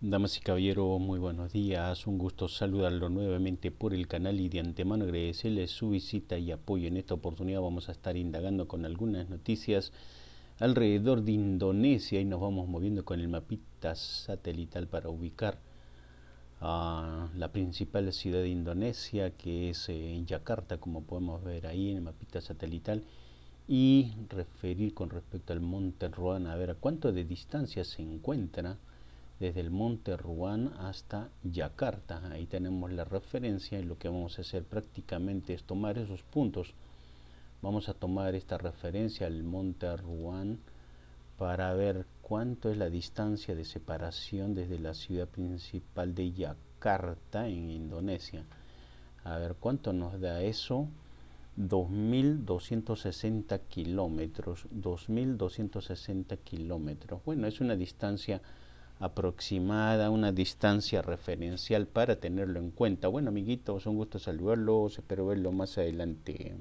Damas y caballeros, muy buenos días. Un gusto saludarlo nuevamente por el canal y de antemano agradecerles su visita y apoyo. En esta oportunidad vamos a estar indagando con algunas noticias alrededor de Indonesia y nos vamos moviendo con el mapita satelital para ubicar a la principal ciudad de Indonesia que es en eh, Yakarta, como podemos ver ahí en el mapita satelital y referir con respecto al monte Ruana, a ver a cuánto de distancia se encuentra desde el monte Ruan hasta Yakarta. Ahí tenemos la referencia y lo que vamos a hacer prácticamente es tomar esos puntos. Vamos a tomar esta referencia al monte Ruan... para ver cuánto es la distancia de separación desde la ciudad principal de Yakarta en Indonesia. A ver cuánto nos da eso. 2.260 kilómetros. 2.260 kilómetros. Bueno, es una distancia aproximada, una distancia referencial para tenerlo en cuenta. Bueno, amiguitos, un gusto saludarlos, espero verlo más adelante.